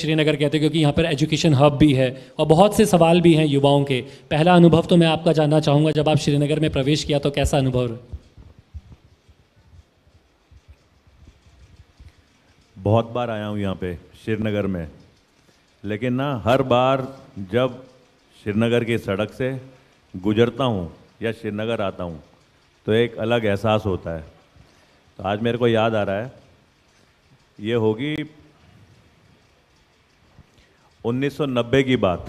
श्रीनगर कहते हैं क्योंकि यहाँ पर एजुकेशन हब भी है और बहुत से सवाल भी हैं युवाओं के पहला अनुभव तो मैं आपका जानना चाहूँगा जब आप श्रीनगर में प्रवेश किया तो कैसा अनुभव बहुत बार आया हूँ यहाँ पे श्रीनगर में लेकिन ना हर बार जब श्रीनगर की सड़क से गुजरता हूँ या श्रीनगर आता हूँ तो एक अलग एहसास होता है तो आज मेरे को याद आ रहा है ये होगी 1990 की बात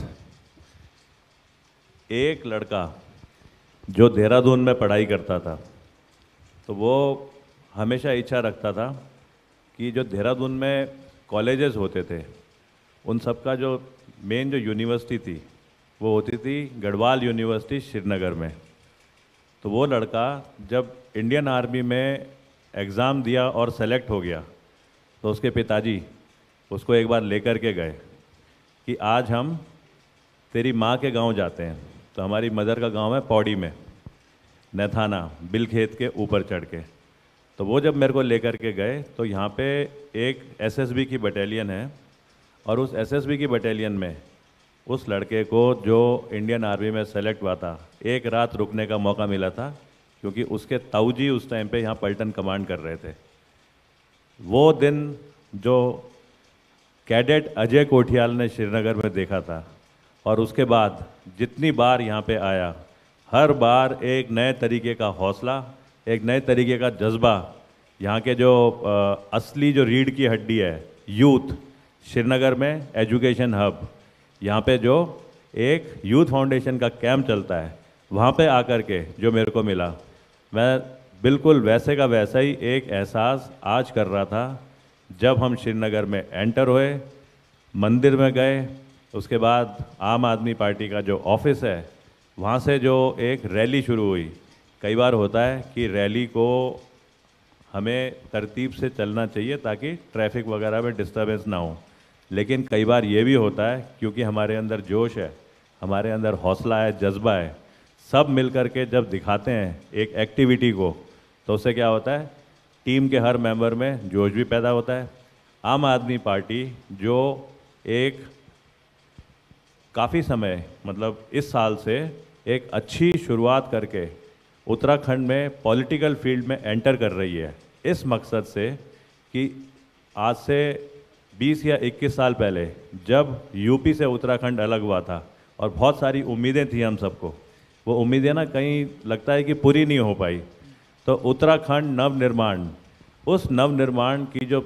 एक लड़का जो देहरादून में पढ़ाई करता था तो वो हमेशा इच्छा रखता था कि जो देहरादून में कॉलेजेस होते थे उन सब का जो मेन जो यूनिवर्सिटी थी वो होती थी गढ़वाल यूनिवर्सिटी श्रीनगर में तो वो लड़का जब इंडियन आर्मी में एग्ज़ाम दिया और सेलेक्ट हो गया तो उसके पिताजी उसको एक बार लेकर के गए कि आज हम तेरी माँ के गांव जाते हैं तो हमारी मदर का गांव है पौड़ी में नैथाना बिलखेत के ऊपर चढ़ के तो वो जब मेरे को लेकर के गए तो यहाँ पे एक एसएसबी की बटालियन है और उस एसएसबी की बटालियन में उस लड़के को जो इंडियन आर्मी में सेलेक्ट हुआ था एक रात रुकने का मौका मिला था क्योंकि उसके ताऊजी उस टाइम पे यहाँ पलटन कमांड कर रहे थे वो दिन जो कैडेट अजय कोठियाल ने श्रीनगर में देखा था और उसके बाद जितनी बार यहाँ पे आया हर बार एक नए तरीके का हौसला एक नए तरीके का जज्बा यहाँ के जो आ, असली जो रीढ़ की हड्डी है यूथ श्रीनगर में एजुकेशन हब यहाँ पे जो एक यूथ फाउंडेशन का कैंप चलता है वहाँ पे आकर के जो मेरे को मिला मैं बिल्कुल वैसे का वैसा ही एक एहसास आज कर रहा था जब हम श्रीनगर में एंटर हुए मंदिर में गए उसके बाद आम आदमी पार्टी का जो ऑफिस है वहाँ से जो एक रैली शुरू हुई कई बार होता है कि रैली को हमें तरतीब से चलना चाहिए ताकि ट्रैफिक वगैरह में डिस्टर्बेंस ना हो लेकिन कई बार ये भी होता है क्योंकि हमारे अंदर जोश है हमारे अंदर हौसला है जज्बा है सब मिल कर के जब दिखाते हैं एक एक्टिविटी को तो उससे क्या होता है टीम के हर मेंबर में जोश भी पैदा होता है आम आदमी पार्टी जो एक काफ़ी समय मतलब इस साल से एक अच्छी शुरुआत करके उत्तराखंड में पॉलिटिकल फील्ड में एंटर कर रही है इस मकसद से कि आज से 20 या 21 साल पहले जब यूपी से उत्तराखंड अलग हुआ था और बहुत सारी उम्मीदें थी हम सबको वो उम्मीदें ना कहीं लगता है कि पूरी नहीं हो पाई तो उत्तराखंड नवनिर्माण उस नवनिर्माण की जो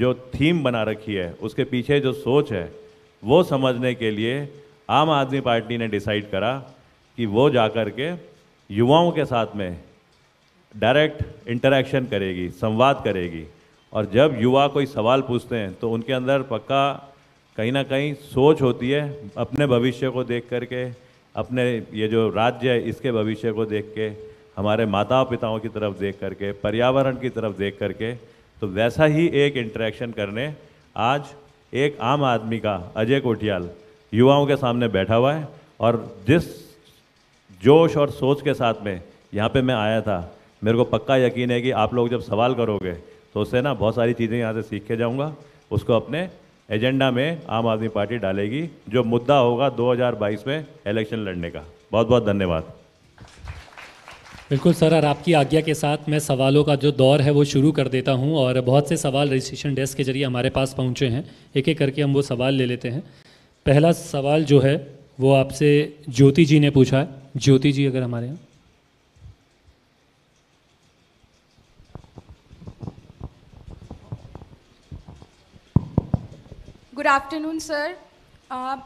जो थीम बना रखी है उसके पीछे जो सोच है वो समझने के लिए आम आदमी पार्टी ने डिसाइड करा कि वो जाकर के युवाओं के साथ में डायरेक्ट इंटरेक्शन करेगी संवाद करेगी और जब युवा कोई सवाल पूछते हैं तो उनके अंदर पक्का कहीं ना कहीं सोच होती है अपने भविष्य को देख करके अपने ये जो राज्य है इसके भविष्य को देख के हमारे माता पिताओं की तरफ देख करके पर्यावरण की तरफ देख करके तो वैसा ही एक इंटरेक्शन करने आज एक आम आदमी का अजय कोटियाल युवाओं के सामने बैठा हुआ है और जिस जोश और सोच के साथ में यहाँ पे मैं आया था मेरे को पक्का यकीन है कि आप लोग जब सवाल करोगे तो उससे ना बहुत सारी चीज़ें यहाँ से सीख के जाऊँगा उसको अपने एजेंडा में आम आदमी पार्टी डालेगी जो मुद्दा होगा 2022 में इलेक्शन लड़ने का बहुत बहुत धन्यवाद बिल्कुल सर और आपकी आज्ञा के साथ मैं सवालों का जो दौर है वो शुरू कर देता हूँ और बहुत से सवाल रजिस्ट्रेशन डेस्क के जरिए हमारे पास पहुँचे हैं एक एक करके हम वो सवाल ले लेते हैं पहला सवाल जो है वो आपसे ज्योति जी ने पूछा है ज्योति जी अगर हमारे यहाँ गुड आफ्टरनून सर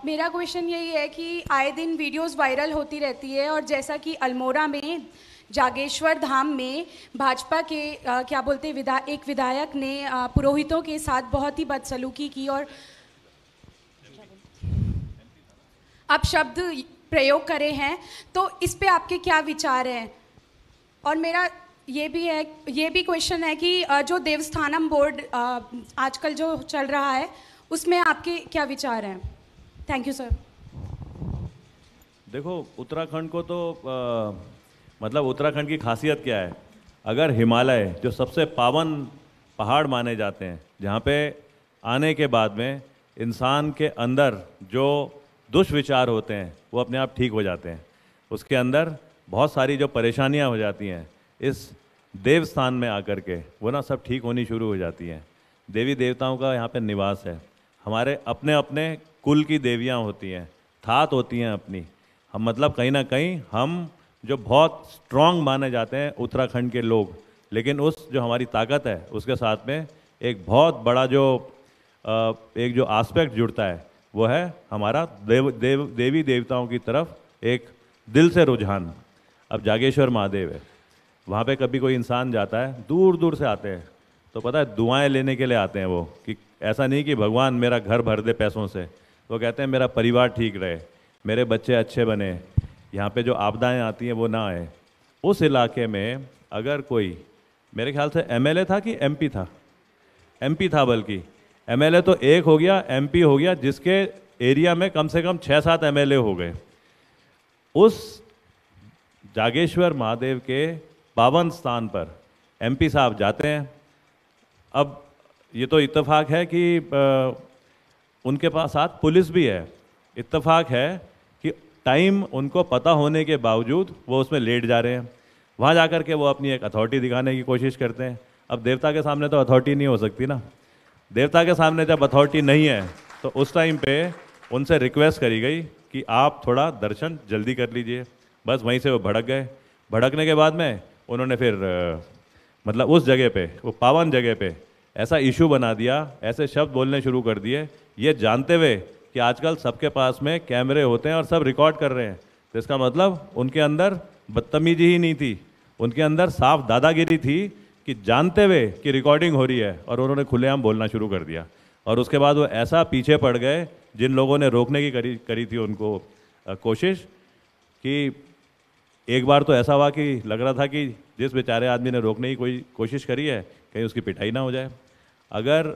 मेरा क्वेश्चन यही है कि आए दिन वीडियोस वायरल होती रहती है और जैसा कि अल्मोड़ा में जागेश्वर धाम में भाजपा के आ, क्या बोलते विधा एक विधायक ने आ, पुरोहितों के साथ बहुत ही बदसलूकी की और अब शब्द प्रयोग करे हैं तो इस पे आपके क्या विचार हैं और मेरा ये भी है ये भी क्वेश्चन है कि जो देवस्थानम बोर्ड आजकल जो चल रहा है उसमें आपके क्या विचार हैं थैंक यू सर देखो उत्तराखंड को तो आ, मतलब उत्तराखंड की खासियत क्या है अगर हिमालय जो सबसे पावन पहाड़ माने जाते हैं जहाँ पे आने के बाद में इंसान के अंदर जो दुष्विचार होते हैं वो अपने आप ठीक हो जाते हैं उसके अंदर बहुत सारी जो परेशानियाँ हो जाती हैं इस देव स्थान में आकर के वो ना सब ठीक होनी शुरू हो जाती हैं देवी देवताओं का यहाँ पे निवास है हमारे अपने अपने कुल की देवियाँ होती हैं थात होती हैं अपनी हम मतलब कहीं ना कहीं हम जो बहुत स्ट्रांग माने जाते हैं उत्तराखंड के लोग लेकिन उस जो हमारी ताकत है उसके साथ में एक बहुत बड़ा जो एक जो आस्पेक्ट जुड़ता है वो है हमारा देव, देव देवी देवताओं की तरफ एक दिल से रुझान अब जागेश्वर महादेव है वहाँ पे कभी कोई इंसान जाता है दूर दूर से आते हैं तो पता है दुआएं लेने के लिए आते हैं वो कि ऐसा नहीं कि भगवान मेरा घर भर दे पैसों से वो कहते हैं मेरा परिवार ठीक रहे मेरे बच्चे अच्छे बने यहाँ पे जो आपदाएं आती हैं वो ना आए उस इलाके में अगर कोई मेरे ख्याल से एमएलए था कि एमपी था एमपी था बल्कि एमएलए तो एक हो गया एमपी हो गया जिसके एरिया में कम से कम छः सात एमएलए हो गए उस जागेश्वर महादेव के पावन स्थान पर एमपी साहब जाते हैं अब ये तो इत्तेफाक है कि आ, उनके पास साथ पुलिस भी है इत्तेफाक है टाइम उनको पता होने के बावजूद वो उसमें लेट जा रहे हैं वहाँ जा कर के वो अपनी एक अथॉरिटी दिखाने की कोशिश करते हैं अब देवता के सामने तो अथॉरिटी नहीं हो सकती ना देवता के सामने जब अथॉरिटी नहीं है तो उस टाइम पे उनसे रिक्वेस्ट करी गई कि आप थोड़ा दर्शन जल्दी कर लीजिए बस वहीं से वो भड़क गए भड़कने के बाद में उन्होंने फिर मतलब उस जगह पे वो पावन जगह पे ऐसा इशू बना दिया ऐसे शब्द बोलने शुरू कर दिए ये जानते हुए कि आजकल सबके पास में कैमरे होते हैं और सब रिकॉर्ड कर रहे हैं तो इसका मतलब उनके अंदर बदतमीजी ही नहीं थी उनके अंदर साफ दादागिरी थी कि जानते हुए कि रिकॉर्डिंग हो रही है और उन्होंने खुलेआम बोलना शुरू कर दिया और उसके बाद वो ऐसा पीछे पड़ गए जिन लोगों ने रोकने की करी करी थी उनको आ, कोशिश कि एक बार तो ऐसा हुआ कि लग रहा था कि जिस बेचारे आदमी ने रोकने की कोई कोशिश करी है कहीं उसकी पिटाई ना हो जाए अगर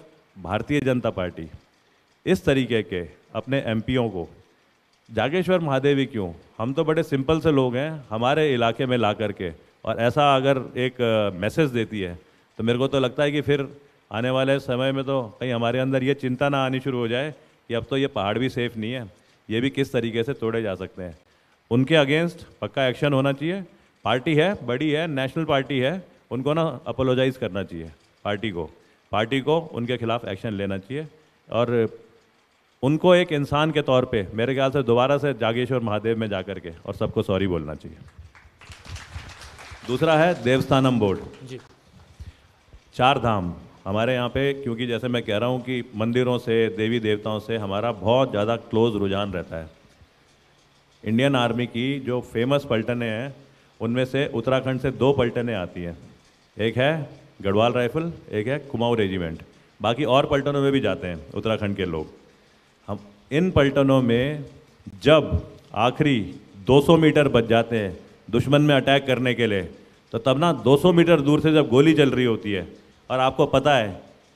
भारतीय जनता पार्टी इस तरीके के अपने एमपीओं को जागेश्वर महादेवी क्यों हम तो बड़े सिंपल से लोग हैं हमारे इलाके में ला करके और ऐसा अगर एक मैसेज देती है तो मेरे को तो लगता है कि फिर आने वाले समय में तो कहीं हमारे अंदर ये चिंता ना आनी शुरू हो जाए कि अब तो ये पहाड़ भी सेफ़ नहीं है ये भी किस तरीके से तोड़े जा सकते हैं उनके अगेंस्ट पक्का एक्शन होना चाहिए पार्टी है बड़ी है नेशनल पार्टी है उनको ना अपोलोजाइज़ करना चाहिए पार्टी को पार्टी को उनके खिलाफ एक्शन लेना चाहिए और उनको एक इंसान के तौर पे मेरे ख्याल से दोबारा से जागेश्वर महादेव में जा करके और सबको सॉरी बोलना चाहिए दूसरा है देवस्थानम बोर्ड जी चार धाम हमारे यहाँ पे क्योंकि जैसे मैं कह रहा हूँ कि मंदिरों से देवी देवताओं से हमारा बहुत ज़्यादा क्लोज रुझान रहता है इंडियन आर्मी की जो फेमस पलटने हैं उनमें से उत्तराखंड से दो पलटने आती हैं एक है गढ़वाल राइफल एक है कुमाऊँ रेजिमेंट बाकी और पलटनों में भी जाते हैं उत्तराखंड के लोग इन पलटनों में जब आखिरी 200 मीटर बच जाते हैं दुश्मन में अटैक करने के लिए तो तब ना 200 मीटर दूर से जब गोली चल रही होती है और आपको पता है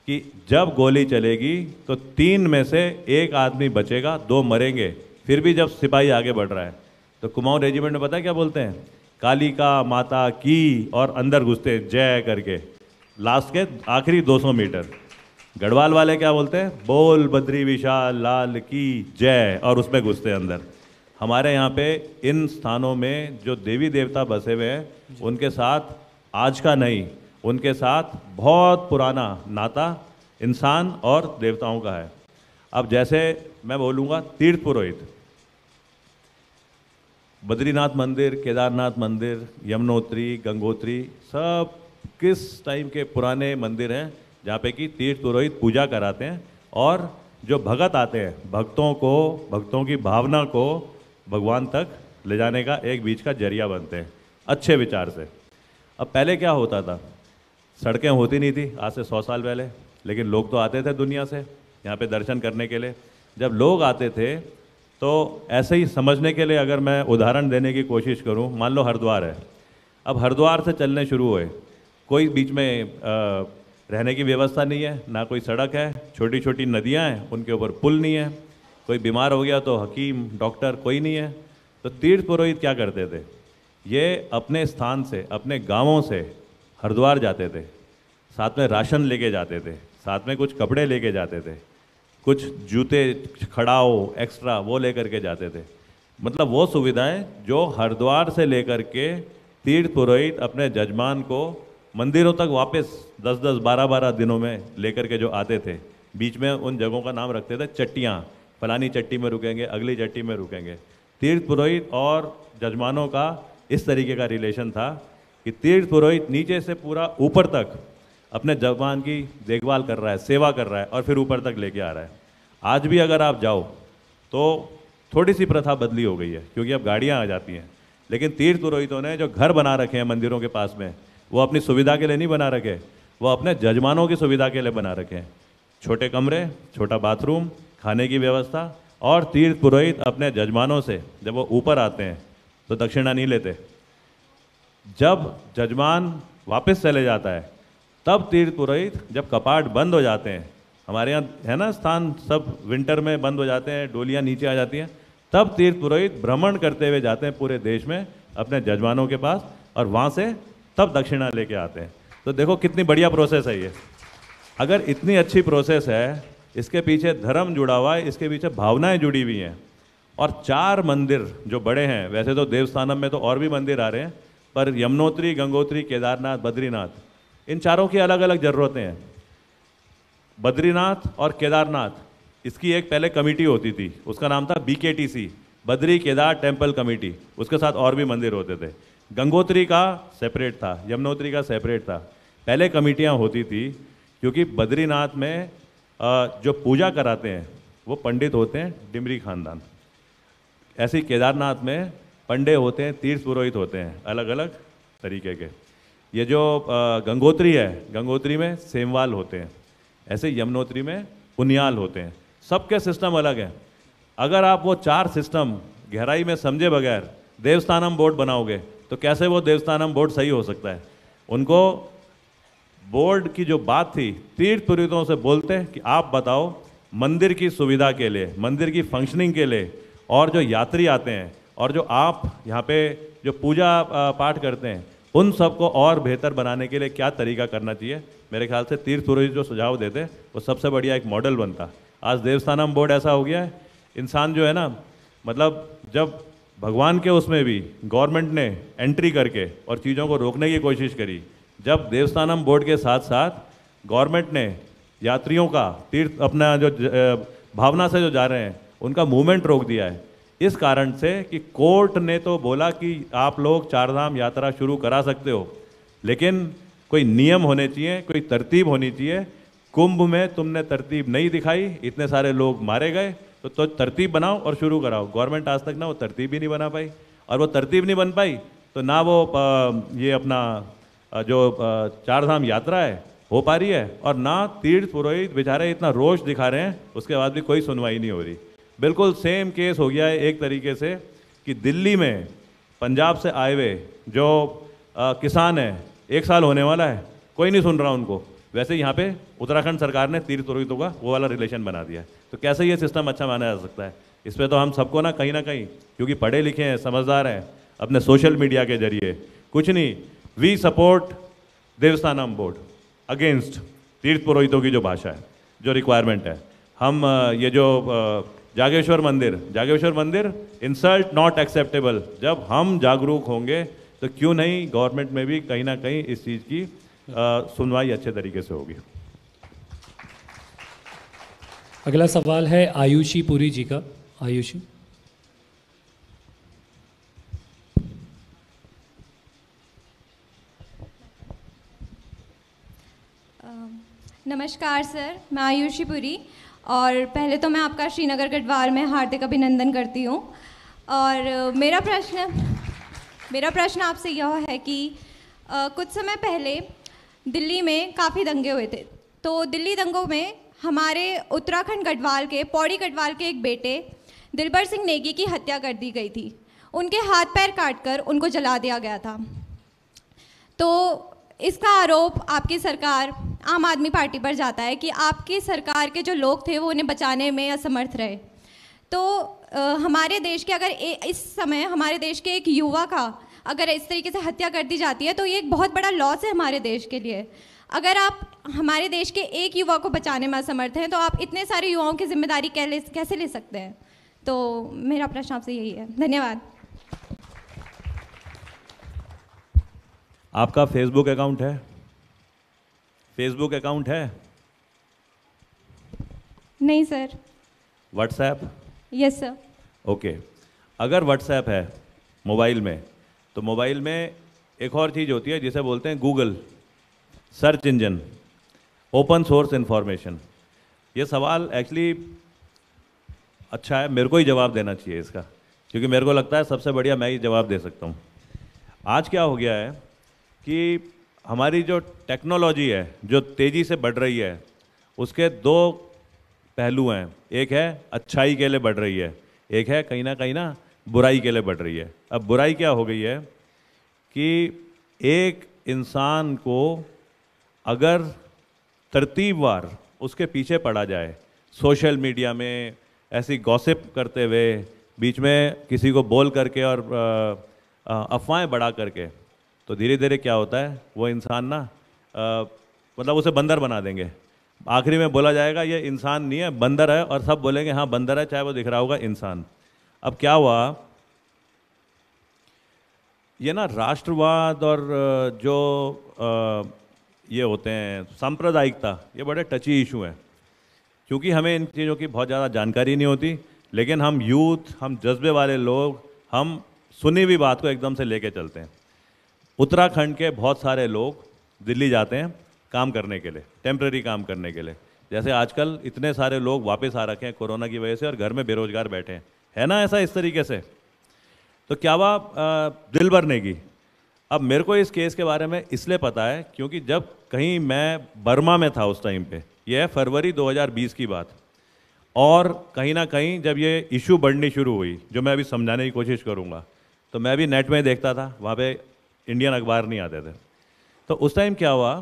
कि जब गोली चलेगी तो तीन में से एक आदमी बचेगा दो मरेंगे फिर भी जब सिपाही आगे बढ़ रहा है तो कुमाऊं रेजिमेंट में पता है क्या बोलते हैं काली का माता की और अंदर घुसते हैं जय करके लास्ट के आखिरी 200 मीटर गढ़वाल वाले क्या बोलते हैं बोल बद्री विशाल लाल की जय और उसमें घुसते हैं अंदर हमारे यहाँ पे इन स्थानों में जो देवी देवता बसे हुए हैं उनके साथ आज का नहीं उनके साथ बहुत पुराना नाता इंसान और देवताओं का है अब जैसे मैं बोलूँगा तीर्थ पुरोहित बद्रीनाथ मंदिर केदारनाथ मंदिर यमुनोत्री गंगोत्री सब किस टाइम के पुराने मंदिर हैं जहाँ पे कि तीर्थ पुरोहित पूजा कराते हैं और जो भगत आते हैं भक्तों को भक्तों की भावना को भगवान तक ले जाने का एक बीच का जरिया बनते हैं अच्छे विचार से अब पहले क्या होता था सड़कें होती नहीं थी आज से सौ साल पहले लेकिन लोग तो आते थे दुनिया से यहाँ पे दर्शन करने के लिए जब लोग आते थे तो ऐसे ही समझने के लिए अगर मैं उदाहरण देने की कोशिश करूँ मान लो हरिद्वार है अब हरिद्वार से चलने शुरू हुए कोई बीच में आ, रहने की व्यवस्था नहीं है ना कोई सड़क है छोटी छोटी नदियाँ हैं उनके ऊपर पुल नहीं है कोई बीमार हो गया तो हकीम डॉक्टर कोई नहीं है तो तीर्थ पुरोहित क्या करते थे ये अपने स्थान से अपने गांवों से हरिद्वार जाते थे साथ में राशन लेके जाते थे साथ में कुछ कपड़े लेके जाते थे कुछ जूते खड़ाओ एक्स्ट्रा वो लेकर के जाते थे मतलब वो सुविधाएं जो हरिद्वार से लेकर के तीर्थ पुरोहित अपने जजमान को मंदिरों तक वापस दस दस बारह बारह दिनों में लेकर के जो आते थे बीच में उन जगहों का नाम रखते थे चट्टियाँ फलानी चट्टी में रुकेंगे अगली चट्टी में रुकेंगे तीर्थ पुरोहित और जजमानों का इस तरीके का रिलेशन था कि तीर्थ पुरोहित नीचे से पूरा ऊपर तक अपने जवान की देखभाल कर रहा है सेवा कर रहा है और फिर ऊपर तक लेके आ रहा है आज भी अगर आप जाओ तो थोड़ी सी प्रथा बदली हो गई है क्योंकि अब गाड़ियाँ आ जाती हैं लेकिन तीर्थ पुरोहितों ने जो घर बना रखे हैं मंदिरों के पास में वो अपनी सुविधा के लिए नहीं बना रखे वो अपने जजमानों की सुविधा के लिए बना रखे हैं छोटे कमरे छोटा बाथरूम खाने की व्यवस्था और तीर्थ पुरोहित अपने जजमानों से जब वो ऊपर आते हैं तो दक्षिणा नहीं लेते जब जजमान वापस चले जाता है तब तीर्थ पुरोहित जब कपाट बंद हो जाते हैं हमारे यहाँ है ना स्थान सब विंटर में बंद हो जाते हैं डोलियाँ नीचे आ जाती हैं तब तीर्थ पुरोहित भ्रमण करते हुए जाते हैं पूरे देश में अपने जजमानों के पास और वहाँ से तब दक्षिणा लेके आते हैं तो देखो कितनी बढ़िया प्रोसेस है ये अगर इतनी अच्छी प्रोसेस है इसके पीछे धर्म जुड़ा हुआ है इसके पीछे भावनाएं जुड़ी हुई हैं और चार मंदिर जो बड़े हैं वैसे तो देवस्थानम में तो और भी मंदिर आ रहे हैं पर यमुनोत्री गंगोत्री केदारनाथ बद्रीनाथ इन चारों की अलग अलग ज़रूरतें हैं बद्रीनाथ और केदारनाथ इसकी एक पहले कमेटी होती थी उसका नाम था बी बद्री केदार टेम्पल कमेटी उसके साथ और भी मंदिर होते थे गंगोत्री का सेपरेट था यमुनोत्री का सेपरेट था पहले कमेटियाँ होती थी क्योंकि बद्रीनाथ में जो पूजा कराते हैं वो पंडित होते हैं डिमरी खानदान ऐसे केदारनाथ में पंडे होते हैं तीर्थ पुरोहित होते हैं अलग अलग तरीके के ये जो गंगोत्री है गंगोत्री में सेमवाल होते हैं ऐसे यमुनोत्री में पुनियाल होते हैं सबके सिस्टम अलग हैं अगर आप वो चार सिस्टम गहराई में समझे बगैर देवस्थानम बोर्ड बनाओगे तो कैसे वो देवस्थानम बोर्ड सही हो सकता है उनको बोर्ड की जो बात थी तीर्थ तुरितों से बोलते कि आप बताओ मंदिर की सुविधा के लिए मंदिर की फंक्शनिंग के लिए और जो यात्री आते हैं और जो आप यहाँ पे जो पूजा पाठ करते हैं उन सबको और बेहतर बनाने के लिए क्या तरीका करना चाहिए मेरे ख्याल से तीर्थ पुरोहित जो सुझाव देते वो सबसे बढ़िया एक मॉडल बनता आज देवस्थानम बोर्ड ऐसा हो गया है इंसान जो है ना मतलब जब भगवान के उसमें भी गवर्नमेंट ने एंट्री करके और चीज़ों को रोकने की कोशिश करी जब देवस्थानम बोर्ड के साथ साथ गवर्नमेंट ने यात्रियों का तीर्थ अपना जो भावना से जो जा रहे हैं उनका मूवमेंट रोक दिया है इस कारण से कि कोर्ट ने तो बोला कि आप लोग चारधाम यात्रा शुरू करा सकते हो लेकिन कोई नियम होने चाहिए कोई तरतीब होनी चाहिए कुंभ में तुमने तरतीब नहीं दिखाई इतने सारे लोग मारे गए तो, तो तरतीब बनाओ और शुरू कराओ गवर्नमेंट आज तक ना वो तरतीब ही नहीं बना पाई और वो तरतीब नहीं बन पाई तो ना वो ये अपना जो चार धाम यात्रा है हो पा रही है और ना तीर्थ पुरोहित बेचारे इतना रोष दिखा रहे हैं उसके बाद भी कोई सुनवाई नहीं हो रही बिल्कुल सेम केस हो गया है एक तरीके से कि दिल्ली में पंजाब से आए हुए जो आ, किसान है एक साल होने वाला है कोई नहीं सुन रहा उनको वैसे यहाँ पे उत्तराखंड सरकार ने तीर्थ पुरोहितों का वो वाला रिलेशन बना दिया है तो कैसे ये सिस्टम अच्छा माना जा सकता है इस पर तो हम सबको ना कहीं ना कहीं क्योंकि पढ़े लिखे हैं समझदार हैं अपने सोशल मीडिया के जरिए कुछ नहीं we support Devasthanam board against तीर्थ पुरोहितों की जो भाषा है जो रिक्वायरमेंट है हम ये जो जागेश्वर मंदिर जागेश्वर मंदिर इंसल्ट नॉट एक्सेप्टेबल जब हम जागरूक होंगे तो क्यों नहीं गवर्नमेंट में भी कहीं ना कहीं इस चीज़ की सुनवाई अच्छे तरीके से होगी अगला सवाल है आयुषी पुरी जी का आयुषी नमस्कार सर मैं आयुषी पुरी और पहले तो मैं आपका श्रीनगर गढ़वाल में हार्दिक अभिनंदन करती हूँ और मेरा प्रश्न मेरा प्रश्न आपसे यह है कि कुछ समय पहले दिल्ली में काफ़ी दंगे हुए थे तो दिल्ली दंगों में हमारे उत्तराखंड गढ़वाल के पौड़ी गढ़वाल के एक बेटे दिलबर सिंह नेगी की हत्या कर दी गई थी उनके हाथ पैर काटकर उनको जला दिया गया था तो इसका आरोप आपकी सरकार आम आदमी पार्टी पर जाता है कि आपकी सरकार के जो लोग थे वो उन्हें बचाने में असमर्थ रहे तो आ, हमारे देश के अगर ए, इस समय हमारे देश के एक युवा का अगर इस तरीके से हत्या कर दी जाती है तो ये एक बहुत बड़ा लॉस है हमारे देश के लिए अगर आप हमारे देश के एक युवा को बचाने में असमर्थ हैं तो आप इतने सारे युवाओं की जिम्मेदारी कैसे ले सकते हैं तो मेरा प्रश्न आपसे यही है धन्यवाद आपका फेसबुक अकाउंट है फेसबुक अकाउंट है नहीं sir WhatsApp yes sir okay अगर व्हाट्सएप है मोबाइल में तो मोबाइल में एक और चीज़ होती है जिसे बोलते हैं Google search engine open source information ये सवाल एक्चुअली अच्छा है मेरे को ही जवाब देना चाहिए इसका क्योंकि मेरे को लगता है सबसे बढ़िया मैं ही जवाब दे सकता हूँ आज क्या हो गया है कि हमारी जो टेक्नोलॉजी है जो तेज़ी से बढ़ रही है उसके दो पहलू हैं एक है अच्छाई के लिए बढ़ रही है एक है कहीं ना कहीं ना बुराई के लिए बढ़ रही है अब बुराई क्या हो गई है कि एक इंसान को अगर वार उसके पीछे पड़ा जाए सोशल मीडिया में ऐसी गॉसिप करते हुए बीच में किसी को बोल करके और अफवाहें बढ़ा करके तो धीरे धीरे क्या होता है वो इंसान ना आ, मतलब उसे बंदर बना देंगे आखिरी में बोला जाएगा ये इंसान नहीं है बंदर है और सब बोलेंगे हाँ बंदर है चाहे वो दिख रहा होगा इंसान अब क्या हुआ ये ना राष्ट्रवाद और जो आ, ये होते हैं सांप्रदायिकता ये बड़े टची इशू हैं क्योंकि हमें इन चीज़ों की बहुत ज़्यादा जानकारी नहीं होती लेकिन हम यूथ हम जज्बे वाले लोग हम सुनी हुई बात को एकदम से लेके चलते हैं उत्तराखंड के बहुत सारे लोग दिल्ली जाते हैं काम करने के लिए टेम्प्रेरी काम करने के लिए जैसे आजकल इतने सारे लोग वापस आ रखे हैं कोरोना की वजह से और घर में बेरोजगार बैठे हैं है ना ऐसा इस तरीके से तो क्या वह दिल भरने की अब मेरे को इस केस के बारे में इसलिए पता है क्योंकि जब कहीं मैं बर्मा में था उस टाइम पे यह है फरवरी 2020 की बात और कहीं ना कहीं जब ये इशू बढ़नी शुरू हुई जो मैं अभी समझाने की कोशिश करूँगा तो मैं भी नेट में देखता था वहाँ पे इंडियन अखबार नहीं आते थे तो उस टाइम क्या हुआ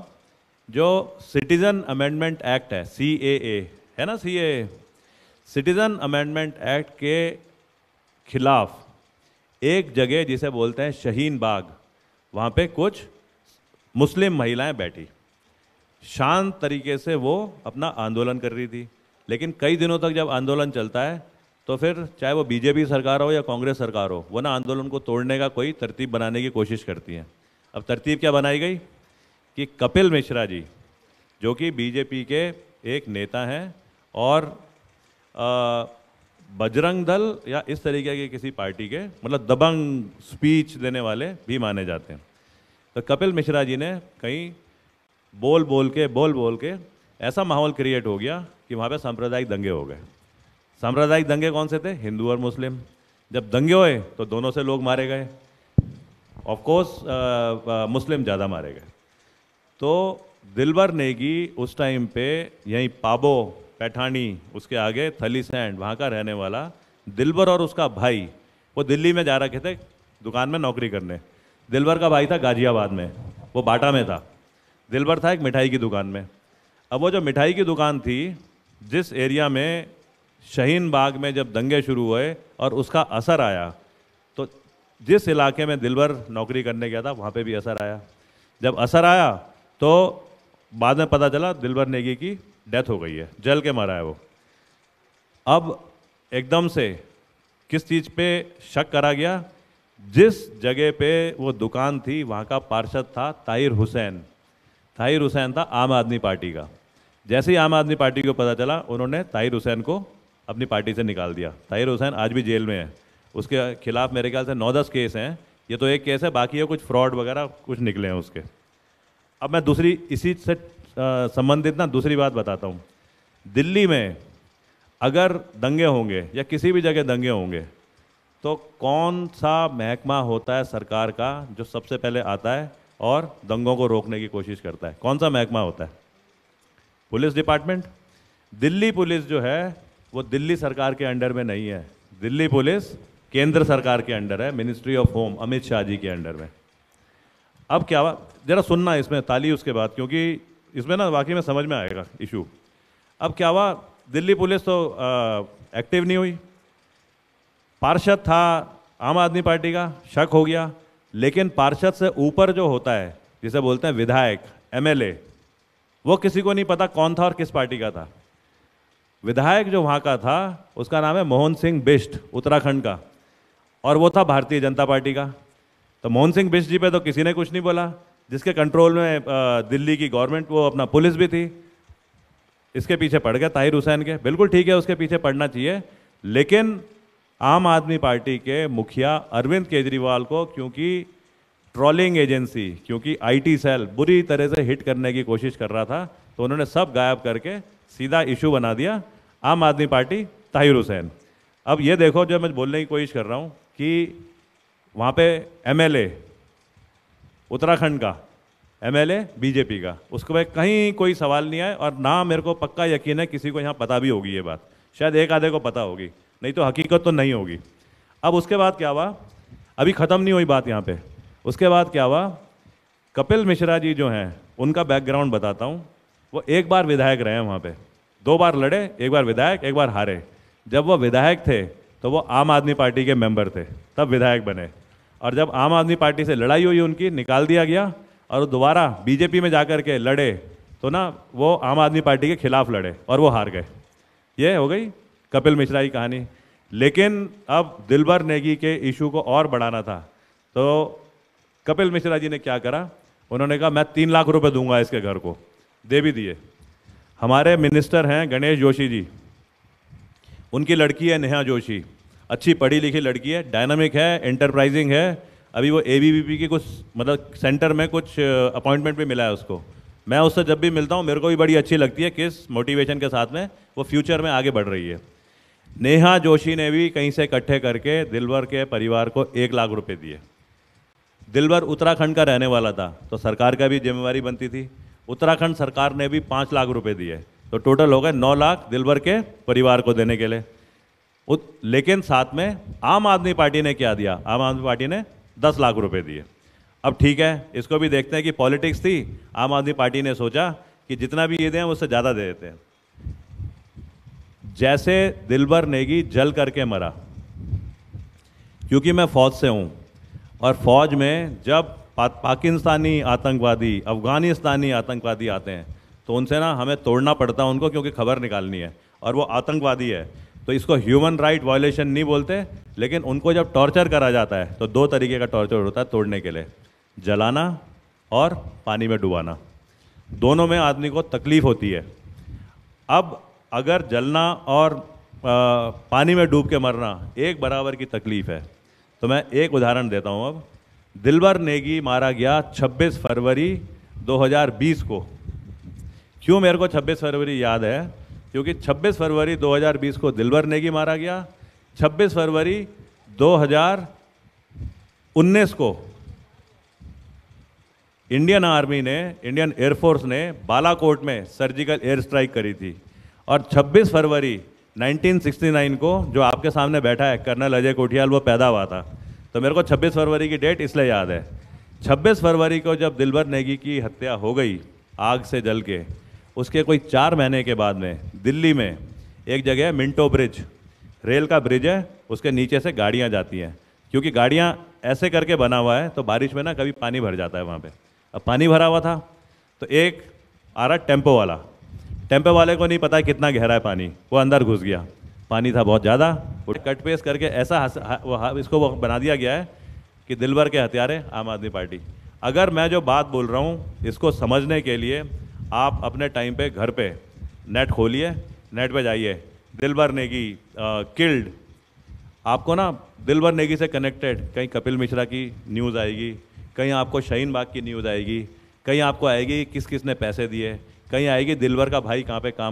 जो सिटीज़न अमेंडमेंट एक्ट है सी है ना सी सिटीज़न अमेंडमेंट एक्ट के खिलाफ एक जगह जिसे बोलते हैं शहीन बाग वहाँ पे कुछ मुस्लिम महिलाएं बैठी शांत तरीके से वो अपना आंदोलन कर रही थी लेकिन कई दिनों तक जब आंदोलन चलता है तो फिर चाहे वो बीजेपी सरकार हो या कांग्रेस सरकार हो वो ना आंदोलन को तोड़ने का कोई तरतीब बनाने की कोशिश करती है अब तरतीब क्या बनाई गई कि कपिल मिश्रा जी जो कि बीजेपी के एक नेता हैं और आ, बजरंग दल या इस तरीके के किसी पार्टी के मतलब दबंग स्पीच देने वाले भी माने जाते हैं तो कपिल मिश्रा जी ने कहीं बोल बोल के बोल बोल के ऐसा माहौल क्रिएट हो गया कि वहाँ पे सांप्रदायिक दंगे हो गए सांप्रदायिक दंगे कौन से थे हिंदू और मुस्लिम जब दंगे हुए तो दोनों से लोग मारे गए ऑफकोर्स मुस्लिम ज़्यादा मारे गए तो दिलवर नेगी उस टाइम पे यहीं पाबो पैठानी उसके आगे थली सैंड वहाँ का रहने वाला दिलबर और उसका भाई वो दिल्ली में जा रखे थे दुकान में नौकरी करने दिलबर का भाई था गाजियाबाद में वो बाटा में था दिलबर था एक मिठाई की दुकान में अब वो जो मिठाई की दुकान थी जिस एरिया में शहीन बाग में जब दंगे शुरू हुए और उसका असर आया तो जिस इलाके में दिलबर नौकरी करने गया था वहाँ पे भी असर आया जब असर आया तो बाद में पता चला दिलबर नेगी की डेथ हो गई है जल के मारा है वो अब एकदम से किस चीज़ पे शक करा गया जिस जगह पे वो दुकान थी वहाँ का पार्षद था ताहिर हुसैन ताहिर हुसैन था आम आदमी पार्टी का जैसे ही आम आदमी पार्टी को पता चला उन्होंने ताहिर हुसैन को अपनी पार्टी से निकाल दिया ताहिर हुसैन आज भी जेल में है उसके खिलाफ मेरे ख्याल से नौ दस केस हैं ये तो एक केस है बाकी है कुछ फ्रॉड वगैरह कुछ निकले हैं उसके अब मैं दूसरी इसी से संबंधित ना दूसरी बात बताता हूँ दिल्ली में अगर दंगे होंगे या किसी भी जगह दंगे होंगे तो कौन सा महकमा होता है सरकार का जो सबसे पहले आता है और दंगों को रोकने की कोशिश करता है कौन सा महकमा होता है पुलिस डिपार्टमेंट दिल्ली पुलिस जो है वो दिल्ली सरकार के अंडर में नहीं है दिल्ली पुलिस केंद्र सरकार के अंडर है ministry of home Amit Shah ji के अंडर में अब क्या ज़रा सुनना इसमें ताली उसके बाद क्योंकि इसमें ना वाकई में समझ में आएगा इशू अब क्या हुआ दिल्ली पुलिस तो एक्टिव नहीं हुई पार्षद था आम आदमी पार्टी का शक हो गया लेकिन पार्षद से ऊपर जो होता है जिसे बोलते हैं विधायक एमएलए वो किसी को नहीं पता कौन था और किस पार्टी का था विधायक जो वहाँ का था उसका नाम है मोहन सिंह बिष्ट उत्तराखंड का और वो था भारतीय जनता पार्टी का तो मोहन सिंह बिष्ट जी पे तो किसी ने कुछ नहीं बोला जिसके कंट्रोल में दिल्ली की गवर्नमेंट वो अपना पुलिस भी थी इसके पीछे पड़ गया ताहिर हुसैन के बिल्कुल ठीक है उसके पीछे पड़ना चाहिए लेकिन आम आदमी पार्टी के मुखिया अरविंद केजरीवाल को क्योंकि ट्रॉलिंग एजेंसी क्योंकि आईटी सेल बुरी तरह से हिट करने की कोशिश कर रहा था तो उन्होंने सब गायब करके सीधा इशू बना दिया आम आदमी पार्टी ताहिर हुसैन अब ये देखो जो मैं बोलने की कोशिश कर रहा हूँ कि वहाँ पे एमएलए उत्तराखंड का एमएलए बीजेपी का उसको भाई कहीं कोई सवाल नहीं आए और ना मेरे को पक्का यकीन है किसी को यहाँ पता भी होगी ये बात शायद एक आधे को पता होगी नहीं तो हकीकत तो नहीं होगी अब उसके बाद क्या हुआ अभी ख़त्म नहीं हुई बात यहाँ पे उसके बाद क्या हुआ कपिल मिश्रा जी जो हैं उनका बैकग्राउंड बताता हूँ वो एक बार विधायक रहे हैं वहाँ पर दो बार लड़े एक बार विधायक एक बार हारे जब वो विधायक थे तो वो आम आदमी पार्टी के मेम्बर थे तब विधायक बने और जब आम आदमी पार्टी से लड़ाई हुई उनकी निकाल दिया गया और दोबारा बीजेपी में जा के लड़े तो ना वो आम आदमी पार्टी के खिलाफ लड़े और वो हार गए ये हो गई कपिल मिश्रा की कहानी लेकिन अब दिलबर नेगी के इशू को और बढ़ाना था तो कपिल मिश्रा जी ने क्या करा उन्होंने कहा मैं तीन लाख रुपए दूंगा इसके घर को दे भी दिए हमारे मिनिस्टर हैं गणेश जोशी जी उनकी लड़की है नेहा जोशी अच्छी पढ़ी लिखी लड़की है डायनामिक है एंटरप्राइजिंग है अभी वो ए के कुछ मतलब सेंटर में कुछ अपॉइंटमेंट uh, भी मिला है उसको मैं उससे जब भी मिलता हूँ मेरे को भी बड़ी अच्छी लगती है किस मोटिवेशन के साथ में वो फ्यूचर में आगे बढ़ रही है नेहा जोशी ने भी कहीं से इकट्ठे करके दिलवर के परिवार को एक लाख रुपए दिए दिलवर उत्तराखंड का रहने वाला था तो सरकार का भी जिम्मेवारी बनती थी उत्तराखंड सरकार ने भी पाँच लाख रुपये दिए तो टोटल हो गए नौ लाख दिलवर के परिवार को देने के लिए लेकिन साथ में आम आदमी पार्टी ने क्या दिया आम आदमी पार्टी ने दस लाख रुपए दिए अब ठीक है इसको भी देखते हैं कि पॉलिटिक्स थी आम आदमी पार्टी ने सोचा कि जितना भी ये दें उससे ज़्यादा दे देते हैं जैसे दिलबर नेगी जल करके मरा क्योंकि मैं फ़ौज से हूँ और फ़ौज में जब पा, पाकिस्तानी आतंकवादी अफ़गानिस्तानी आतंकवादी आते हैं तो उनसे ना हमें तोड़ना पड़ता है उनको क्योंकि खबर निकालनी है और वो आतंकवादी है तो इसको ह्यूमन राइट वायोलेशन नहीं बोलते लेकिन उनको जब टॉर्चर करा जाता है तो दो तरीके का टॉर्चर होता है तोड़ने के लिए जलाना और पानी में डुबाना दोनों में आदमी को तकलीफ़ होती है अब अगर जलना और आ, पानी में डूब के मरना एक बराबर की तकलीफ़ है तो मैं एक उदाहरण देता हूँ अब दिलबर नेगी मारा गया 26 फरवरी 2020 को क्यों मेरे को 26 फरवरी याद है क्योंकि 26 फरवरी 2020 को दिलवर नेगी मारा गया 26 फरवरी 2019 को इंडियन आर्मी ने इंडियन एयरफोर्स ने बालाकोट में सर्जिकल एयर स्ट्राइक करी थी और 26 फरवरी 1969 को जो आपके सामने बैठा है कर्नल अजय कोठियाल वो पैदा हुआ था तो मेरे को 26 फरवरी की डेट इसलिए याद है 26 फरवरी को जब दिलवर नेगी की हत्या हो गई आग से जल के उसके कोई चार महीने के बाद में दिल्ली में एक जगह है मिंटो ब्रिज रेल का ब्रिज है उसके नीचे से गाड़ियाँ जाती हैं क्योंकि गाड़ियाँ ऐसे करके बना हुआ है तो बारिश में ना कभी पानी भर जाता है वहाँ पर अब पानी भरा हुआ था तो एक आ रहा टेम्पो वाला टेम्पो वाले को नहीं पता कितना गहरा है पानी वो अंदर घुस गया पानी था बहुत ज़्यादा वो कट पेस करके ऐसा हस, हा, वो, हा, इसको वो बना दिया गया है कि दिलवर के हथियारे आम आदमी पार्टी अगर मैं जो बात बोल रहा हूँ इसको समझने के लिए आप अपने टाइम पे घर पे नेट खोलिए नेट पे जाइए दिलबर नेगी किल्ड आपको ना दिलबर नेगी से कनेक्टेड कहीं कपिल मिश्रा की न्यूज़ आएगी कहीं आपको शहीन बाग की न्यूज़ आएगी कहीं आपको आएगी किस किस ने पैसे दिए कहीं आएगी दिलबर का भाई कहाँ पे काम